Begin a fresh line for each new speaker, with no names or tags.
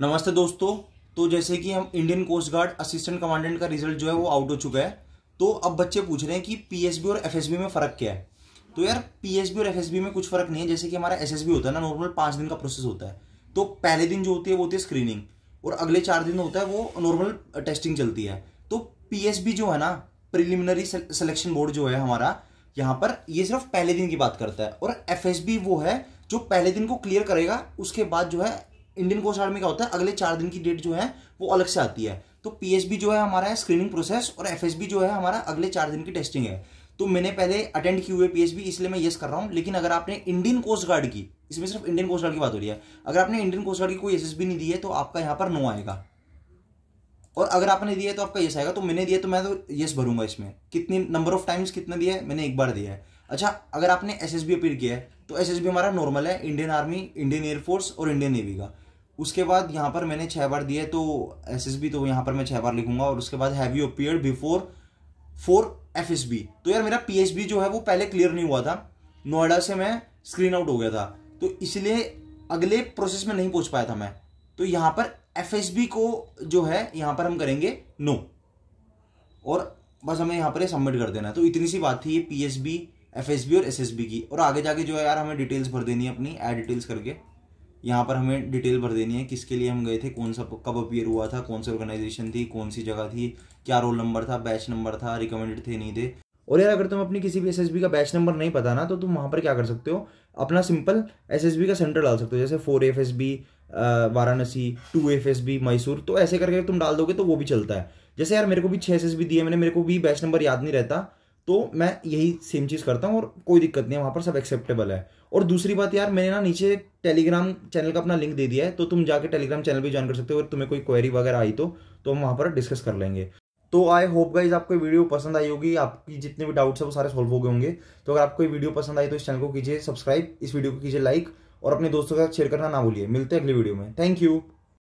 नमस्ते दोस्तों तो जैसे कि हम Indian coast guard assistant commandant का रिजल्ट जो है वो आउट हो चुका है तो अब बच्चे पूछ रहे हैं कि पीएसबी और एफएसबी में फ़र्क क्या है तो यार पीएसबी और एफएसबी में कुछ फ़र्क नहीं है जैसे कि हमारा एसएसबी होता है ना नॉर्मल पांच दिन का प्रोसेस होता है तो पहले दिन जो होती है वो होती है स्क्रीनिंग और अगले चार दिन होता है वो नॉर्मल टेस्टिंग चलती है तो पीएसबी जो है ना प्रिलिमिनरी सिलेक्शन बोर्ड जो है हमारा यहाँ पर ये सिर्फ पहले दिन की बात करता है और एफएसबी वो है जो पहले दिन को क्लियर करेगा उसके बाद जो है इंडियन कोस्ट गार्ड में क्या होता है अगले चार दिन की डेट जो है वो अलग से आती है तो पीएसबी जो है हमारा है स्क्रीनिंग प्रोसेस और एफएसबी जो है हमारा अगले चार दिन की टेस्टिंग है तो मैंने पहले अटेंड की हुए पीएसबी इसलिए मैं यस कर रहा हूँ लेकिन अगर आपने इंडियन कोस्ट गार्ड की इसमें सिर्फ इंडियन कोस्ट गार्ड की बात हो रही है अगर आपने इंडियन कोस्ट गार्ड की कोई एसएसबी नहीं दी है तो आपका यहाँ पर नो आएगा और अगर आपने दिया तो आपका यस आएगा तो मैंने दिया तो मैं तो यस भरूंगा इसमें कितनी नंबर ऑफ टाइम्स कितना दिया है मैंने एक बार दिया है अच्छा अगर आपने एस एस बी किया है तो एस एस बी हमारा नॉर्मल है इंडियन आर्मी इंडियन एयरफोर्स और इंडियन नेवी का उसके बाद यहाँ पर मैंने छः बार दिया तो एस एस बी तो यहाँ पर मैं छः बार लिखूंगा और उसके बाद have you appear before four F S B तो यार मेरा पी एस बी जो है वो पहले क्लियर नहीं हुआ था नोएडा से मैं स्क्रीन आउट हो गया था तो इसलिए अगले प्रोसेस में नहीं पहुंच पाया था मैं तो यहाँ पर एफ एस बी को जो है यहाँ पर हम करेंगे नो और बस हमें यहाँ पर सबमिट कर देना है तो इतनी सी बात थी ये P S B F S B और एस एस बी की और आगे जाके जो है यार हमें डिटेल्स भर देनी है अपनी एड डिटेल्स करके यहाँ पर हमें डिटेल भर देनी है किसके लिए हम गए थे कौन सा कब अपियर हुआ था कौन सी ऑर्गेनाइजेशन थी कौन सी जगह थी क्या रोल नंबर था बैच नंबर था रिकमेंडेड थे नहीं थे और यार अगर तुम अपनी किसी भी एसएसबी का बैच नंबर नहीं पता ना तो तुम वहाँ पर क्या कर सकते हो अपना सिंपल एसएसबी का सेंटर डाल सकते हो जैसे four F S B Varanasi two F S B Mysore तो ऐसे करके तुम डाल दोगे तो वो भी चलता है जैसे यार मेरे को भी छः एस एस बी दिए मैंने मेरे को भी बैच नंबर याद नहीं रहता तो मैं यही सेम चीज़ करता हूँ और कोई दिक्कत नहीं है वहाँ पर सब एक्सेप्टेबल है और दूसरी बात यार मैंने ना नीचे टेलीग्राम चैनल का अपना लिंक दे दिया है तो तुम जाके टेलीग्राम चैनल भी ज्वाइन कर सकते हो अगर तुम्हें कोई क्वेरी वगैरह आई तो तो हम वहाँ पर डिस्कस कर लेंगे तो आई होप गाइज आपको वीडियो पसंद आई होगी आपकी जितने भी डाउट्स है वो सारे सॉल्व हो गए होंगे तो अगर आपको वीडियो पसंद आई तो इस चैनल को कीजिए सब्सक्राइब इस वीडियो को कीजिए लाइक और अपने दोस्तों के साथ शेयर करना ना भूलिए मिलते हैं अगली वीडियो में थैंक यू